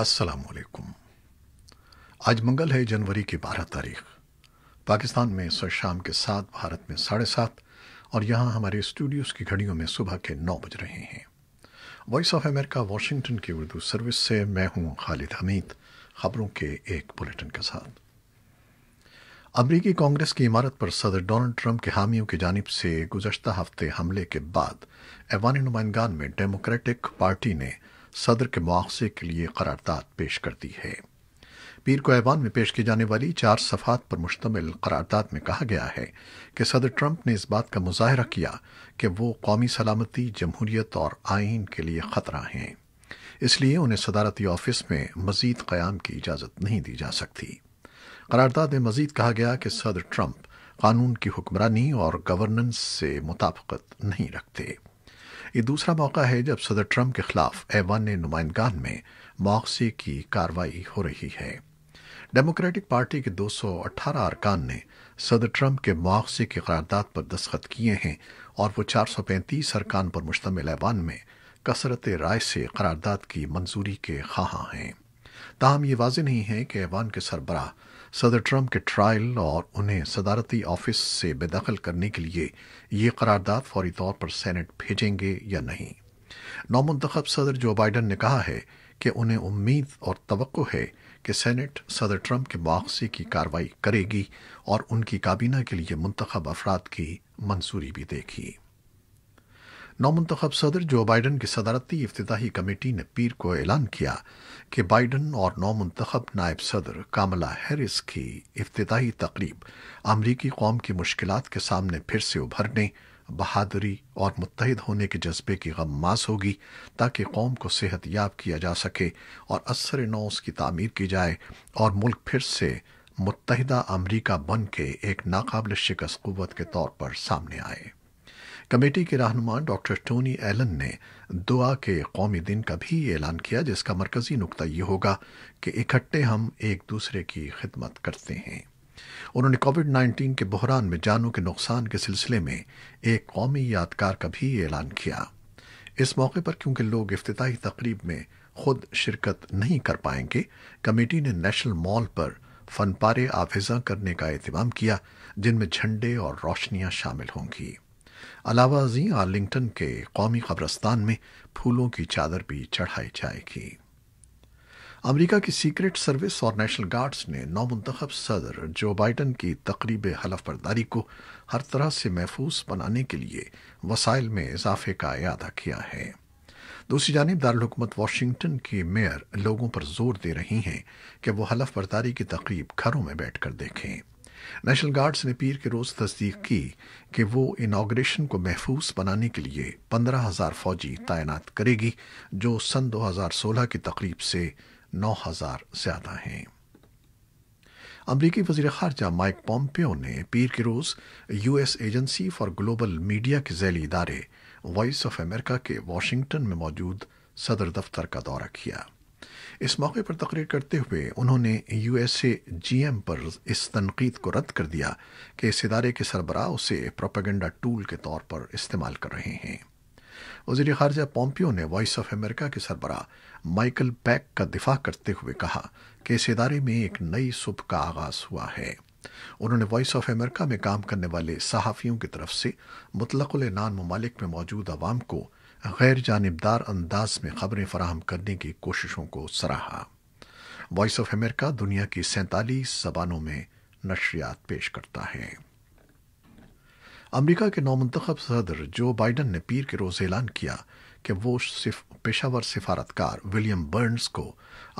अस्सलाम आज मंगल है जनवरी की बारह तारीख पाकिस्तान में सर शाम के साथ भारत में साढ़े सात और यहाँ हमारे स्टूडियोज़ की घड़ियों में सुबह के नौ बज रहे हैं वॉइस ऑफ अमेरिका वॉशिंगटन की उर्दू सर्विस से मैं हूँ खालिद हमीद खबरों के एक बुलेटिन के साथ अमरीकी कांग्रेस की इमारत पर सदर डोनाल्ड ट्रंप के हामियों की जानब से गुजशत हफ्ते हमले के बाद एवानी नुमाइंदान में डेमोक्रेटिक पार्टी ने सदर के मुआवजे के लिए करारदाद पेश कर दी है पीर को ऐवान में पेश की जाने वाली चार सफात पर मुश्तमिल करारदाद में कहा गया है कि सदर ट्रंप ने इस बात का मुजाहरा किया कि वो कौमी सलामती जमहूरियत और आइन के लिए खतरा हैं इसलिए उन्हें सदारती ऑफिस में मजीद क्याम की इजाज़त नहीं दी जा सकती करारदाद में मजीद कहा गया कि सदर ट्रंप कानून की हुक्मरानी और गवर्नेंस से मुताबकत नहीं रखते ये दूसरा मौका है जब सदर ट्रम्प के खिलाफ ऐवान नुमाइंदान में मुआवजे की कार्रवाई हो रही है डेमोक्रेटिक पार्टी के 218 अरकान ने सदर ट्रम्प के मुआवजे की करारदाद पर दस्खत किए हैं और वो 435 अरकान पर मुश्तमिल ऐवान में कसरत राय से करारदाद की मंजूरी के खाह हैं ताहम ये वाज नहीं है कि ऐवान के सरबराह सदर ट्रंप के ट्रायल और उन्हें सदारती ऑफिस से बेदखल करने के लिए ये करारदाद फौरी तौर पर सेनेट भेजेंगे या नहीं नौमुंतखब सदर जो बाइडन ने कहा है कि उन्हें उम्मीद और तवक्को है कि सेनेट सदर ट्रंप के मुआवजे की कार्रवाई करेगी और उनकी काबीना के लिए मुंतखब अफराद की मंजूरी भी देगी नौमंतखब सदर जो बाइडन की सदारती इफ्ती कमेटी ने पीर को ऐलान किया कि बाइडन और नौमंतखब नायब सदर कामला हैरिस की इफ्ती तकरीब अमरीकी कौम की मुश्किल के सामने फिर से उभरने बहादुरी और मुतहद होने के जज्बे की गम मास होगी ताकि कौम को सेहत याब किया जा सके और असर नौ उसकी तमीर की जाए और मुल्क फिर से मुतहदा अमरीका बन के एक नाकाबिल शिकस्त क़ुवत के तौर पर सामने आए कमेटी के रहनुमा डॉक्टर टोनी एलन ने दुआ के कौमी दिन का भी ऐलान किया जिसका मरकजी नुकता यह होगा कि इकट्ठे हम एक दूसरे की खिदमत करते हैं उन्होंने कोविड 19 के बहरान में जानों के नुकसान के सिलसिले में एक कौमी यादगार का भी ऐलान किया इस मौके पर क्योंकि लोग अफ्ताही तकरीब में खुद शिरकत नहीं कर पाएंगे कमेटी ने नेशनल मॉल पर फनपारे आफिजा करने का एहतमाम किया जिनमें झंडे और रोशनियां शामिल होंगी अलावा जी आर्लिंगटन के कौमी कब्रस्तान में फूलों की चादर भी चढ़ाई जाएगी अमेरिका की सीक्रेट सर्विस और नेशनल गार्ड्स ने नौ मंतखब सदर जो बाइडन की तकरीब हलफ बर्दारी को हर तरह से महफूज बनाने के लिए वसाइल में इजाफे का अदा किया है दूसरी जानब दारकूमत वाशिंगटन की मेयर लोगों पर जोर दे रही हैं कि वो हलफ बर्दारी की तकरीब घरों में बैठकर देखें नेशनल गार्ड्स ने पीर के रोज़ तस्दीक की कि वो इनाग्रेशन को महफूज बनाने के लिए पंद्रह हज़ार फौजी तैनात करेगी जो सन 2016 की तकरीब से नौ हज़ार ज़्यादा हैं अमरीकी वजीर खारजा माइक पॉम्पियो ने पीर के रोज़ US agency for global media के झैली इदारे वॉइस ऑफ अमेरिका के वाशिंगटन में मौजूद सदर दफ्तर का दौरा किया इस मौके पर तकरीर करते हुए उन्होंने यूएसए एम पर इस तनकीद को रद्द कर दिया कि इस इदारे के सरबराह उसे प्रोपेगेंडा टूल के तौर पर इस्तेमाल कर रहे हैं वजी खारजा पोम्पियो ने वॉइस ऑफ अमेरिका के सरबराह माइकल पैक का दिफा करते हुए कहा कि इस इदारे में एक नई सुबह का आगाज हुआ है उन्होंने वॉइस ऑफ अमेरिका में काम करने वाले सहाफ़ियों की तरफ से मुतलकुल नान ममालिक में मौजूद आवाम को गैर जानबदार अंदाज में खबरें फराहम करने की कोशिशों को सराहा वॉइस ऑफ अमेरिका दुनिया की सैंतालीस जबानों में नशरियात पेश करता है अमरीका के नौमंतखब सदर जो बाइडन ने पीर के रोज ऐलान किया कि वो सिफ, पेशावर सिफारतकार विलियम बर्न्स को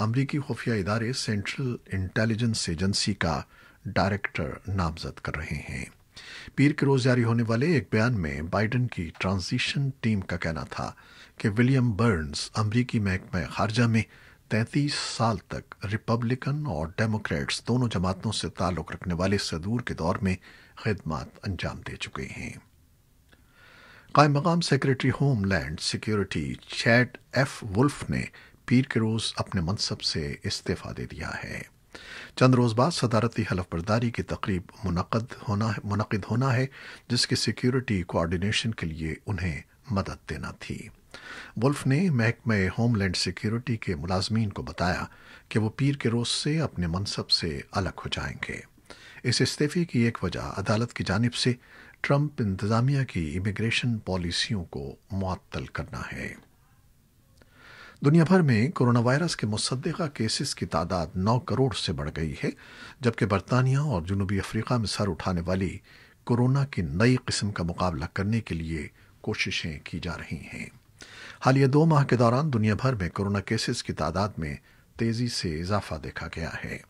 अमरीकी खुफिया इदारे सेंट्रल इंटेलिजेंस एजेंसी का डायरेक्टर नामजद कर रहे हैं पीर के रोज जारी होने वाले एक बयान में बाइडन की ट्रांजिशन टीम का कहना था कि विलियम बर्न्स अमरीकी महकमा खारजा में तैंतीस साल तक रिपब्लिकन और डेमोक्रेट्स दोनों जमातों से ताल्लुक रखने वाले सदूर के दौर में खिदमत अंजाम दे चुके हैं कायम मकाम secretary homeland security Chad F wolf ने पीर के रोज अपने मनसब से इस्तीफा दे दिया है चंद रोज़ बाद सदारती हलफबर्दारी की तकरीब मुनद होना मुनद होना है जिसकी सिक्योरिटी कोऑर्डिनेशन के लिए उन्हें मदद देना थी वुल्फ ने महकमे होमलैंड सिक्योरिटी के मुलाजमीन को बताया कि वो पीर के रोज़ से अपने मनसब से अलग हो जाएंगे इस इस्तीफे की एक वजह अदालत की जानब से ट्रंप इंतजामिया की इमिग्रेशन पॉलिसियों को मुअत्तल करना है दुनिया भर में कोरोना वायरस के मुसदा केसेस की तादाद 9 करोड़ से बढ़ गई है जबकि बरतानिया और जनूबी अफ्रीका में सर उठाने वाली कोरोना की नई किस्म का मुकाबला करने के लिए कोशिशें की जा रही हैं हालिया दो माह के दौरान दुनिया भर में कोरोना केसेस की तादाद में तेजी से इजाफा देखा गया है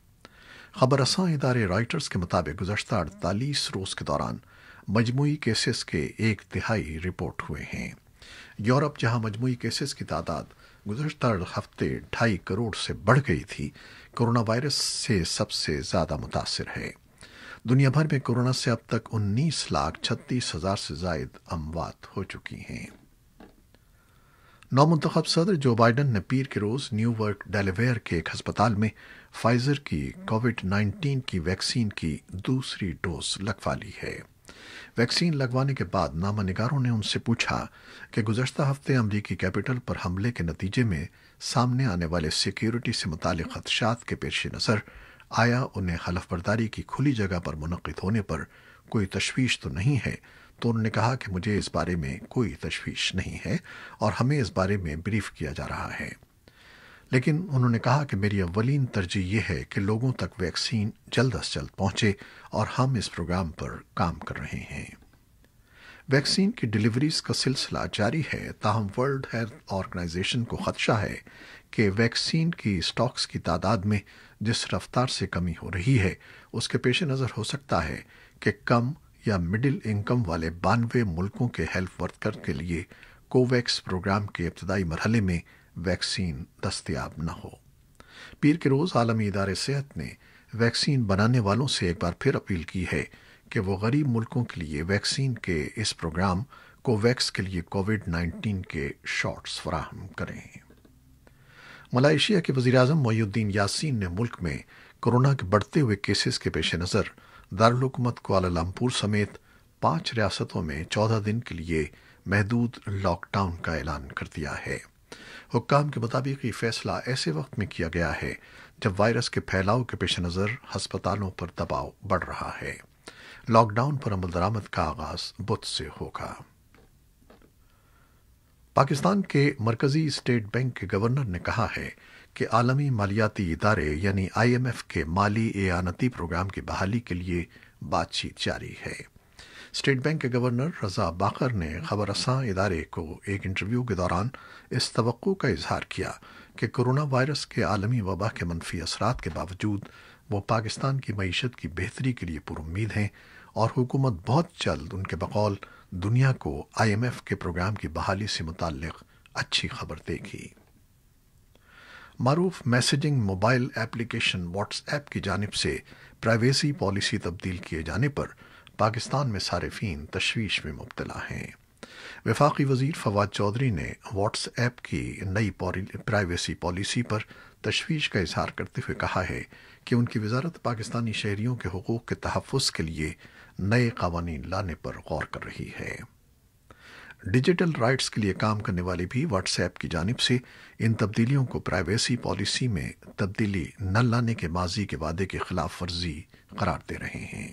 खबर रसां इदारे रॉयटर्स के मुताबिक गुजशत अड़तालीस रोज के दौरान मजमू केसेस के एक तिहाई रिपोर्ट हुए हैं यूरोप जहां मजमू केसेस की तादाद गुजशत हफ्ते ढाई करोड़ से बढ़ गई थी कोरोना वायरस से सबसे ज़्यादा मुतासर है दुनिया भर में कोरोना से अब तक 19 लाख छत्तीस हज़ार से जायद अमवात हो चुकी हैं नौ मंतखब सदर जो बाइडन ने पीर के रोज़ न्यू वर्क डेलेवेयर के एक अस्पताल में फाइजर की कोविड 19 की वैक्सीन की दूसरी डोज लगवा ली है वैक्सीन लगवाने के बाद नामा निगारों ने उनसे पूछा कि गुजशत हफ्ते अमरीकी कैपिटल पर हमले के नतीजे में सामने आने वाले सिक्योरिटी से मुतल खदशात के पेश नज़र आया उन्हें हलफबर्दारी की खुली जगह पर मुनद होने पर कोई तशवीश तो नहीं है तो उन्होंने कहा कि मुझे इस बारे में कोई तशवीश नहीं है और हमें इस बारे में ब्रीफ किया जा रहा है लेकिन उन्होंने कहा कि मेरी अवलीन तरजीह यह है कि लोगों तक वैक्सीन जल्द अज जल्द पहुंचे और हम इस प्रोग्राम पर काम कर रहे हैं वैक्सीन की डिलीवरीज का सिलसिला जारी है ताहम वर्ल्ड हेल्थ ऑर्गेनाइजेशन को खदशा है कि वैक्सीन की स्टॉक्स की तादाद में जिस रफ्तार से कमी हो रही है उसके पेश नज़र हो सकता है कि कम या मिडिल इनकम वाले बानवे मुल्कों के हेल्थ वर्कर के लिए कोवैक्स प्रोग्राम के इब्तदाई मरहले में वैक्सीन दस्तियाब न हो पीर के रोज़ आलमी इदार सेहत ने वैक्सीन बनाने वालों से एक बार फिर अपील की है कि वह गरीब मुल्कों के लिए वैक्सीन के इस प्रोग्राम कोवैक्स के लिए कोविड 19 के शॉट्स फराहम करें मलाइशिया के वजी अजम मोहुद्दीन यासीन ने मुल्क में कोरोना के बढ़ते हुए केसेस के पेश नज़र दारकूमत कोलालमपुर समेत पांच रियासतों में चौदह दिन के लिए महदूद लॉकडाउन का ऐलान कर दिया है हुक्काम के मुताबिक ये फैसला ऐसे वक्त में किया गया है जब वायरस के फैलाव के पेश नज़र हस्पतालों पर दबाव बढ़ रहा है लॉकडाउन पर अमल दरामद का आगाज बुध से होगा पाकिस्तान के मरकजी स्टेट बैंक के गवर्नर ने कहा है कि आलमी मालियाती इदारे यानी आईएमएफ के माली एआनती प्रोग्राम की बहाली के लिए बातचीत जारी है स्टेट बैंक के गवर्नर रजा बाकर ने खबर असा इदारे को एक इंटरव्यू के दौरान इस तो का इजहार किया कि कोरोना वायरस के आलमी वबा के मनफी असरात के बावजूद वो पाकिस्तान की मीशत की बेहतरी के लिए पुरुद हैं और हुकूमत बहुत जल्द उनके बकौल दुनिया को आईएमएफ के प्रोग्राम की बहाली से मुतक अच्छी खबर देगी मरूफ मैसेजिंग मोबाइल एप्लीकेशन व्हाट्सएप की जानब से प्राइवेसी पॉलिसी तब्दील किए जाने पर पाकिस्तान में सार्फिन तशवीश में मुबतला हैं विफाकी वजीर फवाद चौधरी ने व्हाट्सएप की नई प्राइवेसी पॉलिसी पर तशवीश का इजहार करते हुए कहा है कि उनकी वजारत पाकिस्तानी शहरियों के हकूक के तहफ़ के लिए नए कवानी लाने पर गौर कर रही है डिजिटल राइट्स के लिए काम करने वाले भी व्हाट्सएप की जानब से इन तब्दीलियों को प्राइवेसी पॉलिसी में तब्दीली न लाने के माजी के वादे की खिलाफ वर्जी करार दे रहे हैं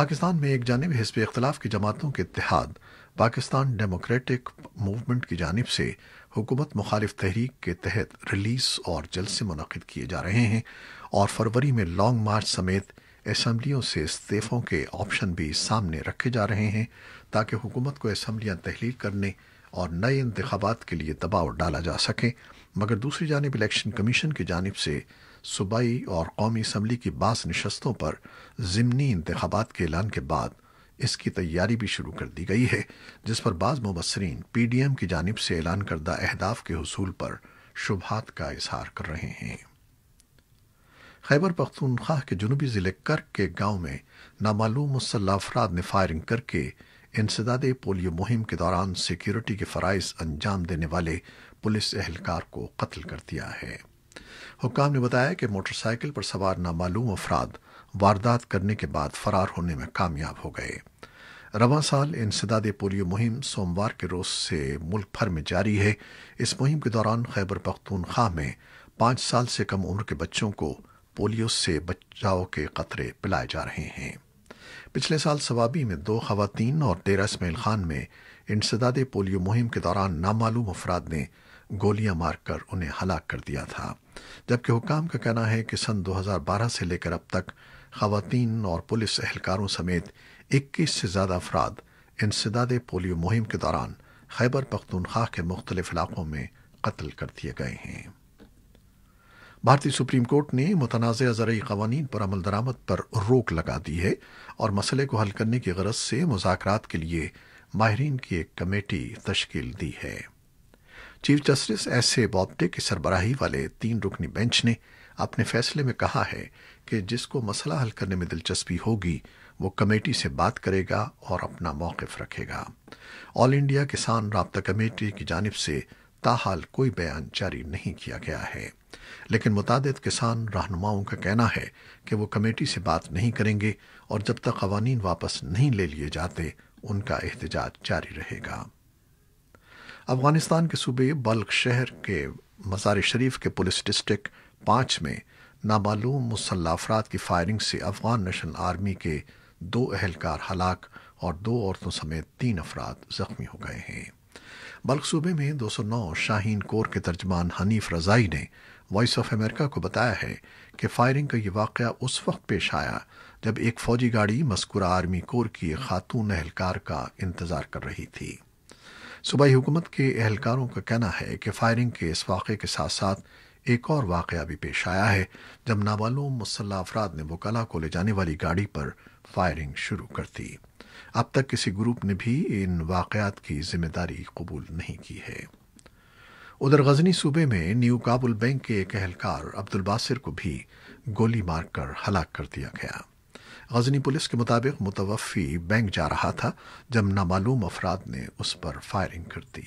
पाकिस्तान में एक जानब हिस्ब इख्तलाफ की जमातों के इतिहाद पाकिस्तान डेमोक्रेटिक मूवमेंट की जानब से हुकूमत मुखालिफ तहरीक के तहत रिलीज और जलसे मुनद किए जा रहे हैं और फरवरी में लॉन्ग मार्च समेत असम्बलियों से इस्तीफ़ों के ऑप्शन भी सामने रखे जा रहे हैं ताकि हुकूमत को असम्बलियाँ तहलील करने और नए इंतबात के लिए दबाव डाला जा सके मगर दूसरी जानब इलेक्शन कमीशन की जानब से सूबाई और कौमी असम्बली की बास नशस्तों पर जमनी इंतबात के ऐलान के बाद इसकी तैयारी भी शुरू कर दी गई है जिस पर बाज़ मुबसरीन पी डी एम की जानब से ऐलान करदा अहदाफ के हसूल पर शुभात का इजहार कर रहे हैं खैबर पख्तूनख्वा के जनूबी ज़िले कर्क के गांव में नामालूम मुसल्ला अफराद ने फायरिंग करके इंसदाद पोलियो मुहिम के दौरान सिक्योरिटी के फरज अंजाम देने वाले पुलिस एहलकार को कत्ल कर दिया है हुकाम ने बताया कि मोटरसाइकिल पर सवार नामालूम अफराद वारदात करने के बाद फरार होने में कामयाब हो गए रवा साल इंसदाद पोलियो मुहिम सोमवार के रोज से मुल्क भर में जारी है इस मुहिम के दौरान खैबर पख्तूनख्वा में पांच साल से कम उम्र के बच्चों को पोलियो से बचाव के खतरे पिलाए जा रहे हैं पिछले साल सवाबी में दो खवतान और तेरह इसमेल खान में इंसदाद पोलियो मुहिम के दौरान नामालूम अफराद ने गोलियां मारकर उन्हें हलाक कर दिया था जबकि हुकाम का कहना है कि सन 2012 से लेकर अब तक खातन और पुलिस एहलकारों समेत 21 से ज़्यादा अफराद इंसदाद पोलियो मुहिम के दौरान खैबर पख्तूनख्वा के मुख्तलिफ इलाकों में कत्ल कर दिए गए हैं भारतीय सुप्रीम कोर्ट ने मुतनाज़ जरिए कवानीन पर अमल दरामद पर रोक लगा दी है और मसले को हल करने की गरज से मुजाकर के लिए माहरीन की एक कमेटी तश्कील दी है chief justice S A Bobde की सरबराही वाले तीन रुकनी बेंच ने अपने फैसले में कहा है कि जिसको मसला हल करने में दिलचस्पी होगी वो कमेटी से बात करेगा और अपना मौकफ रखेगा ऑल इंडिया किसान रबता कमेटी की जानब से ताहाल कोई बयान जारी नहीं किया गया है लेकिन मुताद किसान रहनुमाओं का कहना है कि वो कमेटी से बात नहीं करेंगे और जब तक कवानीन वापस नहीं ले लिए जाते उनका एहतजाज जारी रहेगा अफगानिस्तान के सूबे बल्क शहर के मज़ार शरीफ के पुलिस डिस्ट्रिक्ट पांच में नामालूम मुसल्ह अफराद की फायरिंग से अफगान नेशनल आर्मी के दो अहलकार हलाक और दो औरतों समेत तीन अफराद जख्मी हो गए हैं बल्क सूबे में 209 शाहीन कोर के तर्जमान हनीफ रजाई ने वॉइस ऑफ अमेरिका को बताया है कि फायरिंग का यह वाक़ उस वक्त पेश आया जब एक फौजी गाड़ी मस्कुरा आर्मी कोर की खातून अहलकार का इंतज़ार कर रही थी सूबाई हुकूमत के एहलकारों का कहना है कि फायरिंग के इस वाक़े के साथ साथ एक और वाक भी पेश आया है जब नामालूम मुसल्ह अफराद ने वकला को ले जाने वाली गाड़ी पर फायरिंग शुरू कर दी अब तक किसी ग्रुप ने भी इन वाकत की जिम्मेदारी कबूल नहीं की है उधर गजनी सूबे में न्यू काबुल बैंक के एक एहलकार अब्दुल बासिर को भी गोली मारकर हलाक कर दिया गया गजनी पुलिस के मुताबिक मुतवफ़ी बैंक जा रहा था जब नामालूम अफराद ने उस पर फायरिंग कर दी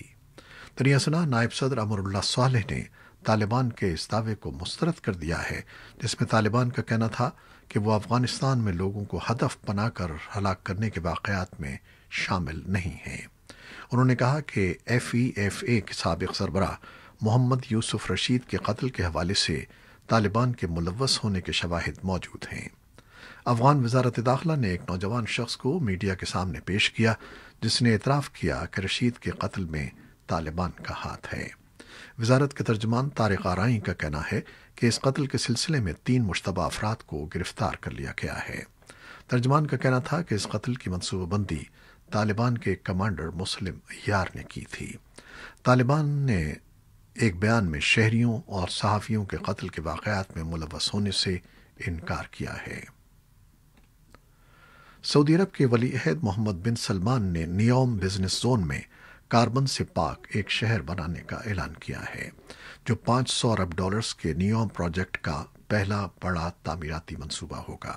दरियासना नायब सदर अमरुल्ला सालेह ने तालिबान के इस दावे को मुस्तरद कर दिया है जिसमें तालिबान का कहना था कि वो अफगानिस्तान में लोगों को हदफ बनाकर हलाक करने के वाक़ात में शामिल नहीं हैं उन्होंने कहा कि एफ ई एफ ए के सबक सरबरा मोहम्मद यूसुफ रशीद के कत्ल के हवाले से तालिबान के मुलवस होने के शवाहद मौजूद हैं अफगान वजारत दाखिला ने एक नौजवान शख्स को मीडिया के सामने पेश किया जिसने इतराफ़ किया कि रशीद के कत्ल में तालिबान का हाथ है वजारत के तर्जमान तारिक आरई का कहना है कि इस कत्ल के सिलसिले में तीन मुशतबा अफराद को गिरफ्तार कर लिया गया है तर्जमान का कहना था कि इस कत्ल की मनसूबाबंदी तालिबान के कमांडर मुस्लिम यार ने की थी तालिबान ने एक बयान में शहरियों और सहाफ़ियों के कत्ल के वाकयात में मुलवस होने से इनकार किया है सऊदी अरब के वली अहद मोहम्मद बिन सलमान ने नियोम बिजनेस जोन में कार्बन से पाक एक शहर बनाने का ऐलान किया है जो 500 अरब डॉलर्स के नियोम प्रोजेक्ट का पहला बड़ा तामीराती मंसूबा होगा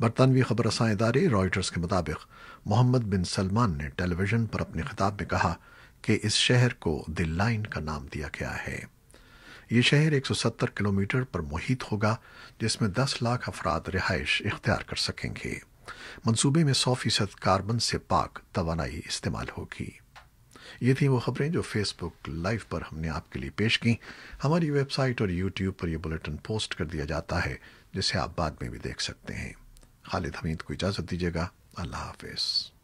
बरतानवी खबरसां इदारे रॉयटर्स के मुताबिक मोहम्मद बिन सलमान ने टेलीविजन पर अपने खिताब में कहा कि इस शहर को द लाइन का नाम दिया गया है ये शहर 170 किलोमीटर पर मुहित होगा जिसमें 10 लाख अफराद रिहाइश इख्तियार कर सकेंगे मंसूबे में सौ फीसद कार्बन से पाक तो इस्तेमाल होगी ये थी वो खबरें जो फेसबुक लाइव पर हमने आपके लिए पेश की हमारी वेबसाइट और यूट्यूब पर यह बुलेटिन पोस्ट कर दिया जाता है जिसे आप बाद में भी देख सकते हैं खालिद हमीद को इजाज़त दीजिएगा अल्लाह हाफिज़